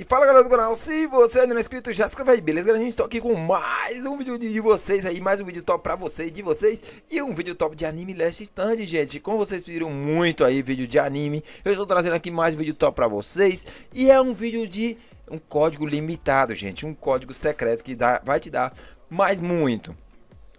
E fala galera do canal, se você ainda não é inscrito, já se inscreve aí, beleza galera? A gente tá aqui com mais um vídeo de vocês aí, mais um vídeo top pra vocês, de vocês E um vídeo top de anime Last Stand, gente Como vocês pediram muito aí, vídeo de anime Eu estou trazendo aqui mais um vídeo top pra vocês E é um vídeo de um código limitado, gente Um código secreto que dá, vai te dar mais muito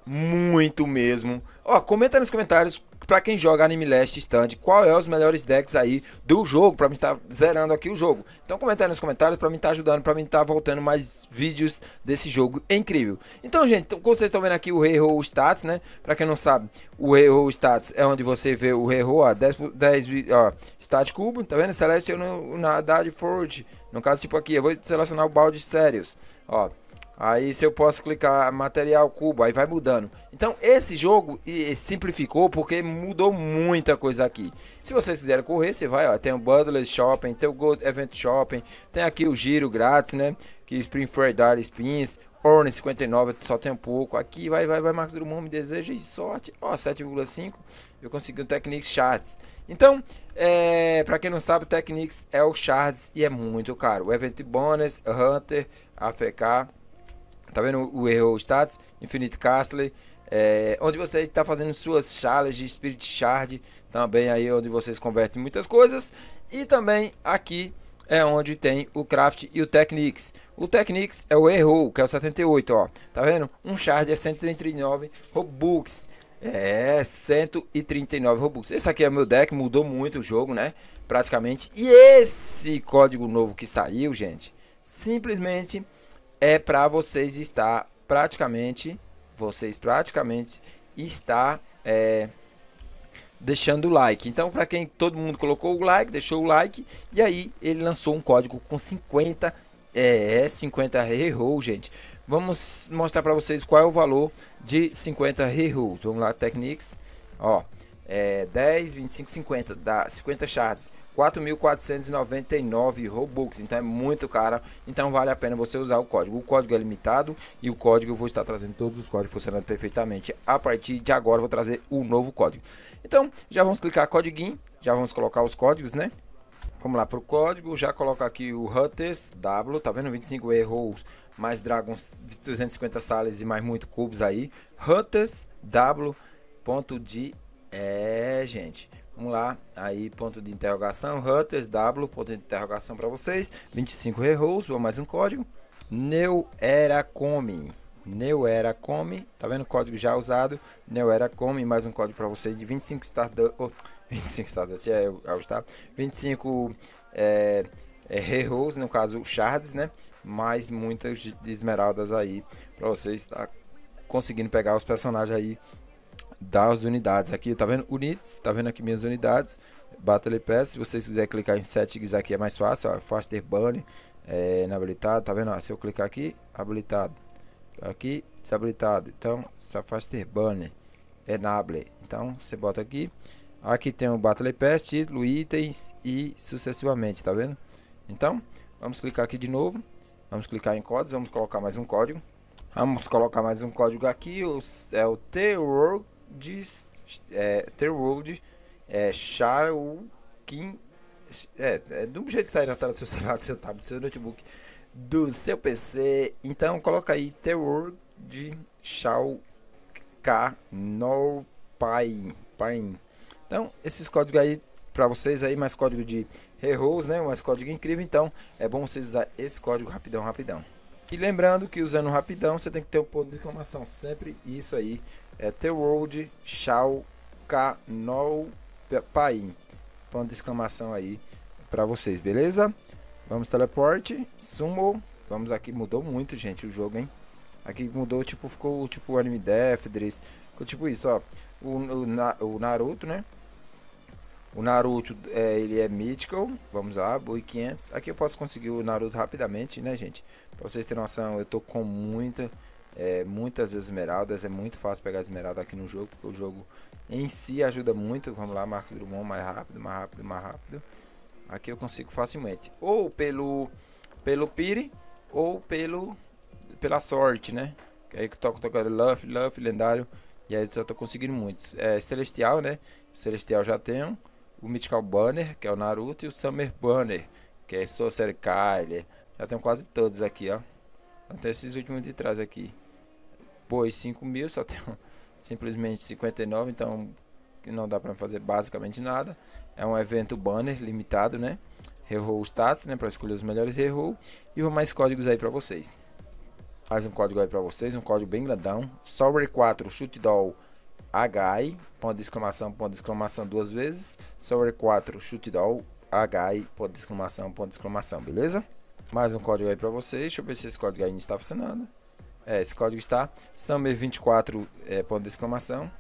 Muito mesmo Ó, comenta nos comentários para quem joga Anime Last Stand, qual é os melhores decks aí do jogo, para mim estar tá zerando aqui o jogo. Então comenta aí nos comentários para mim estar tá ajudando, para mim estar tá voltando mais vídeos desse jogo é incrível. Então, gente, então, como vocês estão vendo aqui o Reroll Stats, né? Para quem não sabe, o Reroll Stats é onde você vê o Reroll, ó, 10, 10 ó, Stats Cubo, tá vendo? Celeste na Haddad Forge. No caso, tipo aqui, eu vou selecionar o balde sérios, ó. Aí se eu posso clicar material cubo, aí vai mudando. Então esse jogo simplificou porque mudou muita coisa aqui. Se vocês quiserem correr, você vai, ó, tem o Bundle Shopping, tem o Gold Event Shopping, tem aqui o giro grátis, né? Que Spring Fair Spins, Orne 59, só tem um pouco. Aqui vai, vai, vai, Marcos Drummond, me deseja de sorte. Ó, 7,5. Eu consegui o um Technics Shards. Então, é, para quem não sabe, Technics é o Shards e é muito caro. O Event Bonus, Hunter, AFK Tá vendo o erro status? Infinite Castle. É, onde você está fazendo suas chalas de Spirit Shard. Também aí onde vocês convertem muitas coisas. E também aqui é onde tem o Craft e o Techniques O Techniques é o erro que é o 78, ó. Tá vendo? Um Shard é 139 Robux. É, 139 Robux. Esse aqui é o meu deck, mudou muito o jogo, né? Praticamente. E esse código novo que saiu, gente, simplesmente é para vocês estar praticamente, vocês praticamente está é, deixando o like. Então, para quem todo mundo colocou o like, deixou o like e aí ele lançou um código com 50 é 50 é, re gente. Vamos mostrar para vocês qual é o valor de 50 rerolls. Vamos lá, Techniques. Ó, é 10, 25, 50, dá 50 shards. 4.499 Robux. Então é muito caro. Então vale a pena você usar o código. O código é limitado e o código eu vou estar trazendo todos os códigos funcionando perfeitamente. A partir de agora vou trazer o um novo código. Então já vamos clicar código, já vamos colocar os códigos, né? Vamos lá para o código, já coloca aqui o Hunters W, tá vendo? 25 erros, mais Dragons, 250 sales e mais muito cubos aí. Hunters W. Ponto de é, gente. Vamos lá, aí ponto de interrogação, hunters W, ponto de interrogação para vocês. 25 erros, vou mais um código. Neu era come. Neu era come, tá vendo o código já usado? Neu era come, mais um código para vocês de 25 Stardust, oh, 25 Stardust, é, é o Star, tá? 25 é, é, erros, no caso shards, né? Mais muitas de esmeraldas aí para vocês estar tá conseguindo pegar os personagens aí das unidades. Aqui, tá vendo? Units, tá vendo aqui minhas unidades. Battle Pass, se vocês quiserem clicar em settings aqui é mais fácil, ó, Faster Bunny é eh, inabilitado, tá vendo? Ó, se eu clicar aqui, habilitado. Aqui, desabilitado. Então, Faster Bunny enable. Então, você bota aqui. Aqui tem o Battle Pass, título, itens e sucessivamente, tá vendo? Então, vamos clicar aqui de novo. Vamos clicar em códigos, vamos colocar mais um código. Vamos colocar mais um código aqui, é o T-World de é, Terwold é, Sharkin. É, é, do jeito que tá aí na tela do seu celular, do seu tablet, do seu notebook, do seu PC. Então coloca aí Terwold de Sharkin No Pain. Pain. Então, esses códigos aí para vocês aí, mais código de Heroes, né? Mais código incrível, então é bom vocês usar esse código rapidão, rapidão. E lembrando que usando rapidão, você tem que ter o um ponto de exclamação sempre isso aí é The World Shao Canal Pain. Ponto de exclamação aí para vocês, beleza? Vamos teleporte, sumo. Vamos aqui, mudou muito, gente, o jogo, hein? Aqui mudou, tipo, ficou tipo anime Death, Driss. Ficou tipo isso, ó. O, o, o Naruto, né? O Naruto, é, ele é Mythical. Vamos lá, Boi 500. Aqui eu posso conseguir o Naruto rapidamente, né, gente? Pra vocês terem noção, eu tô com muita é, muitas esmeraldas. É muito fácil pegar esmeralda aqui no jogo, porque o jogo em si ajuda muito. Vamos lá, Marcos Drummond, mais rápido, mais rápido, mais rápido. Aqui eu consigo facilmente. Ou pelo, pelo Pire, ou pelo, pela sorte, né? Aí que toco, toco, Luff, Luff, lendário. E aí eu tô conseguindo muitos. É, Celestial, né? Celestial já tenho. O Mythical Banner, que é o Naruto. E o Summer Banner, que é Sorcerer Kyler. Já tenho quase todos aqui, ó. Até então, esses últimos de trás aqui pôs 5 mil, só tem simplesmente 59, então não dá para fazer basicamente nada. É um evento banner limitado, né? Reroll status, né? Para escolher os melhores reroll. E vou mais códigos aí para vocês. Mais um código aí para vocês, um código bem grandão. Sorry 4 Shoot Doll HI, ponto de exclamação, ponto de exclamação duas vezes. Sorry 4 Shoot Doll HI, ponto de exclamação, ponto de exclamação, beleza? Mais um código aí para vocês. Deixa eu ver se esse código aí ainda está funcionando. É, esse código está summer24 é, ponto de exclamação.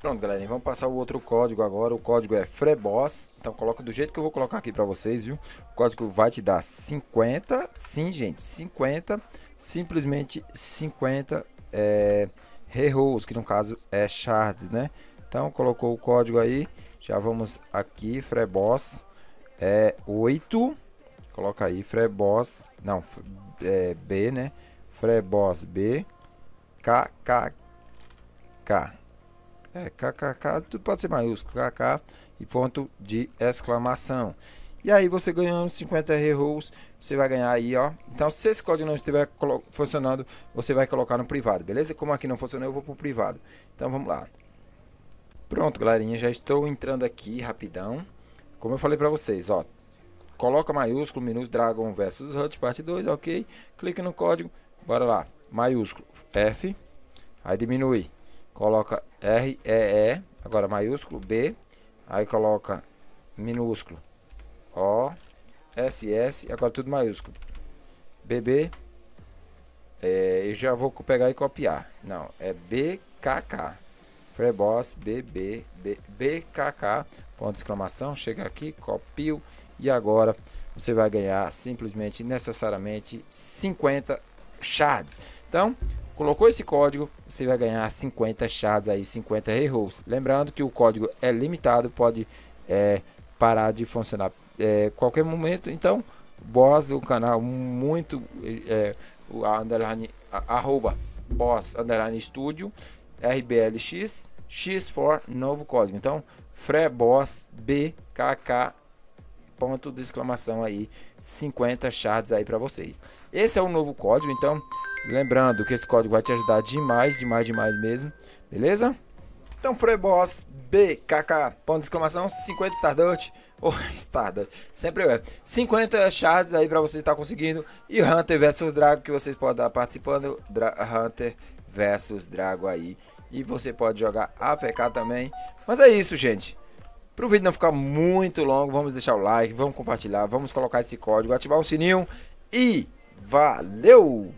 Pronto, galera, vamos passar o outro código agora. O código é FREBOSS. Então coloca do jeito que eu vou colocar aqui para vocês, viu? O código vai te dar 50, sim, gente, 50, simplesmente 50 é, Heroes, que no caso é shards, né? Então colocou o código aí. Já vamos aqui, FREBOSS é 8. Coloca aí FREBOSS, não, é B, né? Frebos B, KKK. É, KKK, tudo pode ser maiúsculo, KK e ponto de exclamação. E aí você ganhando 50 reais, você vai ganhar aí, ó. Então, se esse código não estiver funcionando, você vai colocar no privado, beleza? Como aqui não funcionou, eu vou pro privado. Então, vamos lá. Pronto, galerinha, já estou entrando aqui rapidão. Como eu falei para vocês, ó. Coloca maiúsculo, minúsculo, Dragon versus Hunt parte 2, ok? Clica no código, Bora lá. Maiúsculo F. Aí diminui. Coloca R, E, E. Agora maiúsculo B. Aí coloca minúsculo O. S, S. Agora tudo maiúsculo. BB. É, eu já vou pegar e copiar. Não, é BKK. Freboss Boss B, K Ponto de exclamação. Chega aqui, copio e agora você vai ganhar simplesmente necessariamente 50 chads Então, colocou esse código, você vai ganhar 50 chads aí, 50 rerolls. Lembrando que o código é limitado, pode é, parar de funcionar é, qualquer momento. Então, boss, o canal muito é, o underline arroba boss underline studio rblx x for novo código. Então, freboss bkk ponto de exclamação aí, 50 shards aí para vocês. Esse é o novo código, então, lembrando que esse código vai te ajudar demais, demais, demais mesmo, beleza? Então, boss BKK, ponto de exclamação, 50 Stardust, ou oh, Stardust, sempre é, 50 shards aí para vocês estar tá conseguindo, e Hunter versus Drago, que vocês podem estar participando, Dra Hunter versus Drago aí, e você pode jogar AFK também, mas é isso, gente. Para o vídeo não ficar muito longo, vamos deixar o like, vamos compartilhar, vamos colocar esse código, ativar o sininho e valeu!